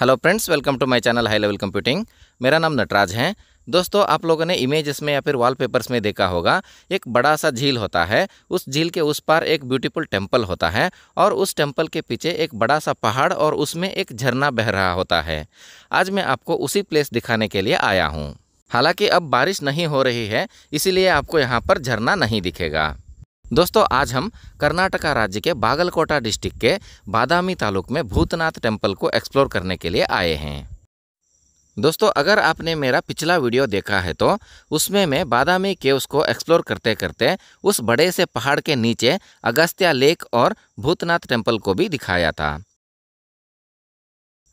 hello friends welcome to my channel high level computing मेरा नाम नटराज है दोस्तों आप लोगों ने इमेजेस में या फिर वॉलपेपर्स में देखा होगा एक बड़ा सा झील होता है उस झील के उस पार एक ब्यूटीफुल टेम्पल होता है और उस टेम्पल के पीछे एक बड़ा सा पहाड़ और उसमें एक झरना बह रहा होता है आज मैं आपको उसी प्लेस दिखाने के लिए आया हूँ हालाँकि अब बारिश नहीं हो रही है इसीलिए आपको यहाँ पर झरना नहीं दिखेगा दोस्तों आज हम कर्नाटका राज्य के बागलकोटा डिस्ट्रिक्ट के बादामी तालुक में भूतनाथ टेम्पल को एक्सप्लोर करने के लिए आए हैं दोस्तों अगर आपने मेरा पिछला वीडियो देखा है तो उसमें मैं बादामी केव्स को एक्सप्लोर करते करते उस बड़े से पहाड़ के नीचे अगस्त्या लेक और भूतनाथ टेम्पल को भी दिखाया था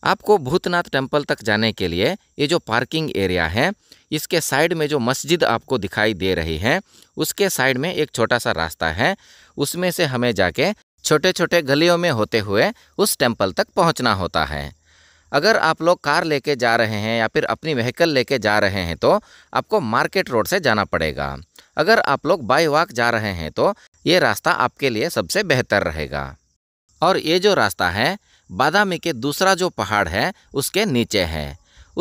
आपको भूतनाथ टेम्पल तक जाने के लिए ये जो पार्किंग एरिया है इसके साइड में जो मस्जिद आपको दिखाई दे रही है उसके साइड में एक छोटा सा रास्ता है उसमें से हमें जाके छोटे छोटे गलियों में होते हुए उस टेम्पल तक पहुंचना होता है अगर आप लोग कार लेके जा रहे हैं या फिर अपनी व्हीकल लेके जा रहे हैं तो आपको मार्केट रोड से जाना पड़ेगा अगर आप लोग बाई वॉक जा रहे हैं तो ये रास्ता आपके लिए सबसे बेहतर रहेगा और ये जो रास्ता है बादामी के दूसरा जो पहाड़ है उसके नीचे है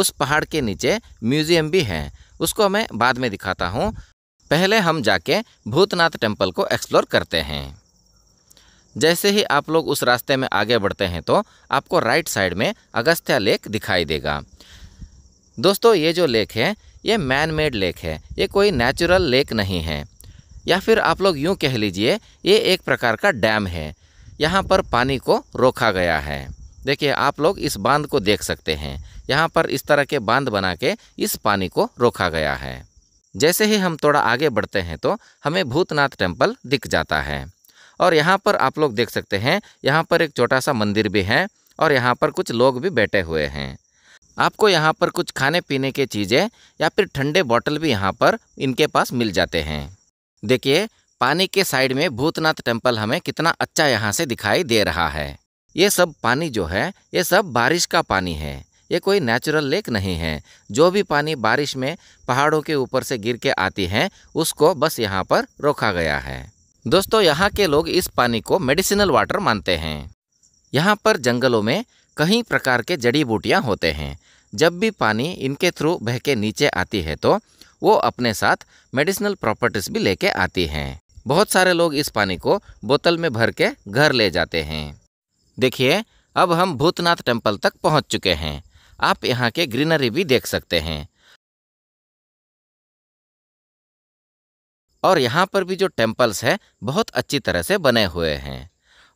उस पहाड़ के नीचे म्यूज़ियम भी है उसको मैं बाद में दिखाता हूँ पहले हम जाके भूतनाथ टेम्पल को एक्सप्लोर करते हैं जैसे ही आप लोग उस रास्ते में आगे बढ़ते हैं तो आपको राइट साइड में अगस्त्या लेक दिखाई देगा दोस्तों ये जो लेक है ये मैन मेड लेक है ये कोई नेचुरल लेक नहीं है या फिर आप लोग यूँ कह लीजिए ये एक प्रकार का डैम है यहाँ पर पानी को रोका गया है देखिए आप लोग इस बांध को देख सकते हैं यहाँ पर इस तरह के बांध बना के इस पानी को रोका गया है जैसे ही हम थोड़ा आगे बढ़ते हैं तो हमें भूतनाथ टेम्पल दिख जाता है और यहाँ पर आप लोग देख सकते हैं यहाँ पर एक छोटा सा मंदिर भी है और यहाँ पर कुछ लोग भी बैठे हुए हैं आपको यहाँ पर कुछ खाने पीने की चीज़ें या फिर ठंडे बॉटल भी यहाँ पर इनके पास मिल जाते हैं देखिए पानी के साइड में भूतनाथ टेम्पल हमें कितना अच्छा यहाँ से दिखाई दे रहा है ये सब पानी जो है ये सब बारिश का पानी है ये कोई नेचुरल लेक नहीं है जो भी पानी बारिश में पहाड़ों के ऊपर से गिर के आती है उसको बस यहाँ पर रोका गया है दोस्तों यहाँ के लोग इस पानी को मेडिसिनल वाटर मानते हैं यहाँ पर जंगलों में कई प्रकार के जड़ी बूटियाँ होते हैं जब भी पानी इनके थ्रू बह के नीचे आती है तो वो अपने साथ मेडिसिनल प्रॉपर्टीज भी लेके आती हैं बहुत सारे लोग इस पानी को बोतल में भर के घर ले जाते हैं देखिए अब हम भूतनाथ टेम्पल तक पहुंच चुके हैं आप यहाँ के ग्रीनरी भी देख सकते हैं और यहाँ पर भी जो टेम्पल्स है बहुत अच्छी तरह से बने हुए हैं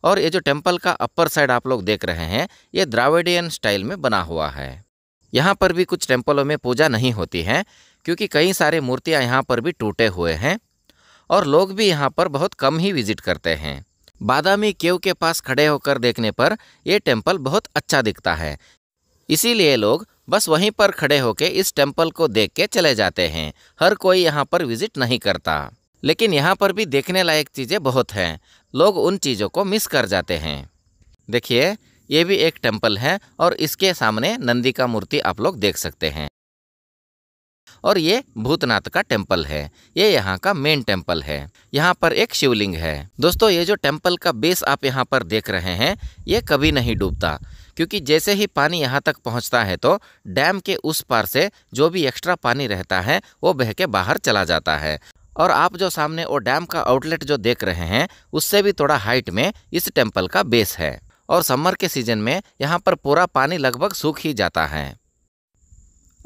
और ये जो टेम्पल का अपर साइड आप लोग देख रहे हैं ये द्राविडियन स्टाइल में बना हुआ है यहाँ पर भी कुछ टेम्पलों में पूजा नहीं होती है क्योंकि कई सारे मूर्तियाँ यहाँ पर भी टूटे हुए हैं और लोग भी यहाँ पर बहुत कम ही विजिट करते हैं बादामी केव के पास खड़े होकर देखने पर यह टेम्पल बहुत अच्छा दिखता है इसीलिए लोग बस वहीं पर खड़े होके इस टेम्पल को देख के चले जाते हैं हर कोई यहाँ पर विजिट नहीं करता लेकिन यहाँ पर भी देखने लायक चीज़ें बहुत हैं लोग उन चीज़ों को मिस कर जाते हैं देखिए ये भी एक टेम्पल है और इसके सामने नंदी का मूर्ति आप लोग देख सकते हैं और ये भूतनाथ का टेम्पल है ये यहाँ का मेन टेम्पल है यहाँ पर एक शिवलिंग है दोस्तों ये जो टेम्पल का बेस आप यहाँ पर देख रहे हैं ये कभी नहीं डूबता क्योंकि जैसे ही पानी यहाँ तक पहुँचता है तो डैम के उस पार से जो भी एक्स्ट्रा पानी रहता है वो बह के बाहर चला जाता है और आप जो सामने वो डैम का आउटलेट जो देख रहे हैं उससे भी थोड़ा हाइट में इस टेम्पल का बेस है और समर के सीजन में यहाँ पर पूरा पानी लगभग सूख ही जाता है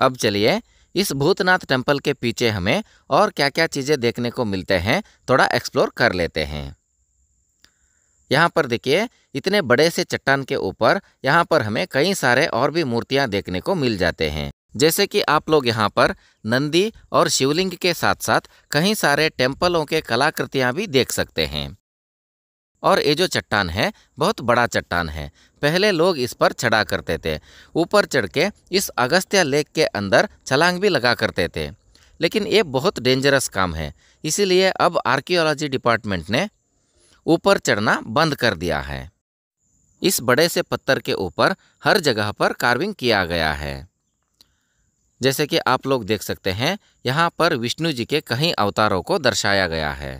अब चलिए इस भूतनाथ टेम्पल के पीछे हमें और क्या क्या चीज़ें देखने को मिलते हैं थोड़ा एक्सप्लोर कर लेते हैं यहाँ पर देखिए इतने बड़े से चट्टान के ऊपर यहाँ पर हमें कई सारे और भी मूर्तियाँ देखने को मिल जाते हैं जैसे कि आप लोग यहाँ पर नंदी और शिवलिंग के साथ साथ कई सारे टेम्पलों के कलाकृतियाँ भी देख सकते हैं और ये जो चट्टान है बहुत बड़ा चट्टान है पहले लोग इस पर चढ़ा करते थे ऊपर चढ़ के इस अगस्त्य लेक के अंदर छलांग भी लगा करते थे लेकिन ये बहुत डेंजरस काम है इसीलिए अब आर्कियोलॉजी डिपार्टमेंट ने ऊपर चढ़ना बंद कर दिया है इस बड़े से पत्थर के ऊपर हर जगह पर कार्विंग किया गया है जैसे कि आप लोग देख सकते हैं यहाँ पर विष्णु जी के कहीं अवतारों को दर्शाया गया है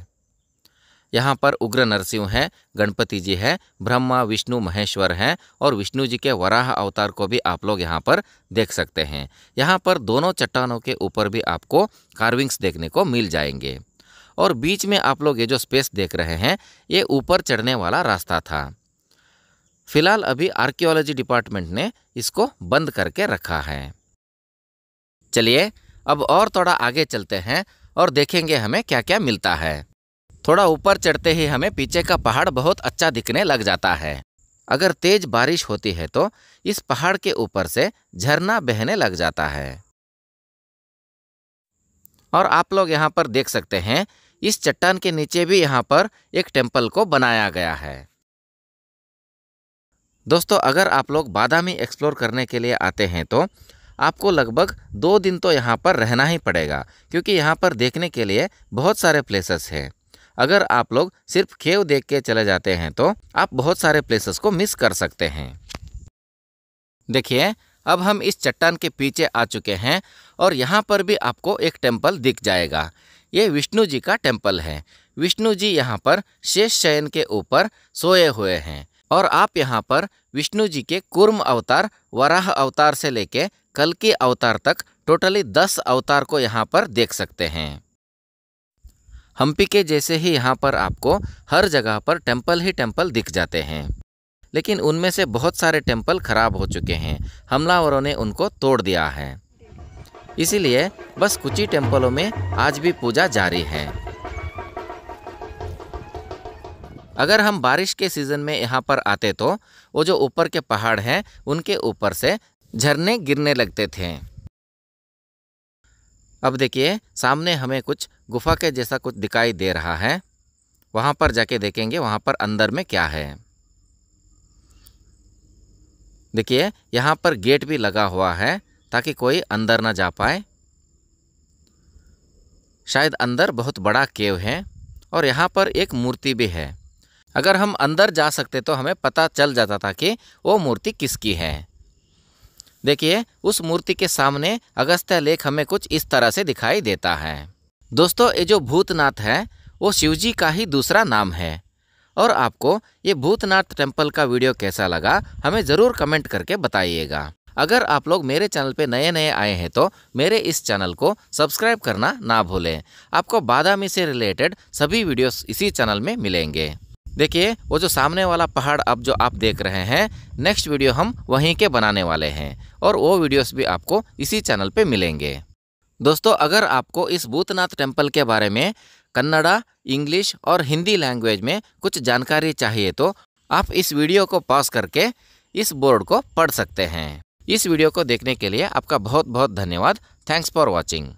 यहाँ पर उग्र नरसिंह हैं गणपति जी हैं ब्रह्मा विष्णु महेश्वर हैं और विष्णु जी के वराह अवतार को भी आप लोग यहाँ पर देख सकते हैं यहाँ पर दोनों चट्टानों के ऊपर भी आपको कार्विंग्स देखने को मिल जाएंगे और बीच में आप लोग ये जो स्पेस देख रहे हैं ये ऊपर चढ़ने वाला रास्ता था फिलहाल अभी आर्कियोलॉजी डिपार्टमेंट ने इसको बंद करके रखा है चलिए अब और थोड़ा आगे चलते हैं और देखेंगे हमें क्या क्या मिलता है थोड़ा ऊपर चढ़ते ही हमें पीछे का पहाड़ बहुत अच्छा दिखने लग जाता है अगर तेज बारिश होती है तो इस पहाड़ के ऊपर से झरना बहने लग जाता है और आप लोग यहाँ पर देख सकते हैं इस चट्टान के नीचे भी यहाँ पर एक टेम्पल को बनाया गया है दोस्तों अगर आप लोग बादामी एक्सप्लोर करने के लिए आते हैं तो आपको लगभग दो दिन तो यहाँ पर रहना ही पड़ेगा क्योंकि यहाँ पर देखने के लिए बहुत सारे प्लेसेस हैं अगर आप लोग सिर्फ केव देख के चले जाते हैं तो आप बहुत सारे प्लेसेस को मिस कर सकते हैं देखिए अब हम इस चट्टान के पीछे आ चुके हैं और यहाँ पर भी आपको एक टेम्पल दिख जाएगा ये विष्णु जी का टेम्पल है विष्णु जी यहाँ पर शेष शयन के ऊपर सोए हुए हैं और आप यहाँ पर विष्णु जी के कुर्म अवतार वराह अवतार से लेके कल के अवतार तक टोटली दस अवतार को यहाँ पर देख सकते हैं हम्पी के जैसे ही यहाँ पर आपको हर जगह पर टेम्पल ही टेम्पल दिख जाते हैं लेकिन उनमें से बहुत सारे टेम्पल खराब हो चुके हैं हमलावरों ने उनको तोड़ दिया है इसीलिए बस कुछ ही टेम्पलों में आज भी पूजा जारी है अगर हम बारिश के सीज़न में यहाँ पर आते तो वो जो ऊपर के पहाड़ हैं उनके ऊपर से झरने गिरने लगते थे अब देखिए सामने हमें कुछ गुफा के जैसा कुछ दिखाई दे रहा है वहाँ पर जाके देखेंगे वहाँ पर अंदर में क्या है देखिए यहाँ पर गेट भी लगा हुआ है ताकि कोई अंदर ना जा पाए शायद अंदर बहुत बड़ा केव है और यहाँ पर एक मूर्ति भी है अगर हम अंदर जा सकते तो हमें पता चल जाता था कि वो मूर्ति किसकी है देखिए उस मूर्ति के सामने अगस्त्य लेख हमें कुछ इस तरह से दिखाई देता है दोस्तों ये जो भूतनाथ है वो शिवजी का ही दूसरा नाम है और आपको ये भूतनाथ टेम्पल का वीडियो कैसा लगा हमें ज़रूर कमेंट करके बताइएगा अगर आप लोग मेरे चैनल पे नए नए आए हैं तो मेरे इस चैनल को सब्सक्राइब करना ना भूलें आपको बादामी से रिलेटेड सभी वीडियोस इसी चैनल में मिलेंगे देखिए वो जो सामने वाला पहाड़ अब जो आप देख रहे हैं नेक्स्ट वीडियो हम वहीं के बनाने वाले हैं और वो वीडियोस भी आपको इसी चैनल पे मिलेंगे दोस्तों अगर आपको इस भूतनाथ टेम्पल के बारे में कन्नड़ा इंग्लिश और हिंदी लैंग्वेज में कुछ जानकारी चाहिए तो आप इस वीडियो को पॉज करके इस बोर्ड को पढ़ सकते हैं इस वीडियो को देखने के लिए आपका बहुत बहुत धन्यवाद थैंक्स फॉर वॉचिंग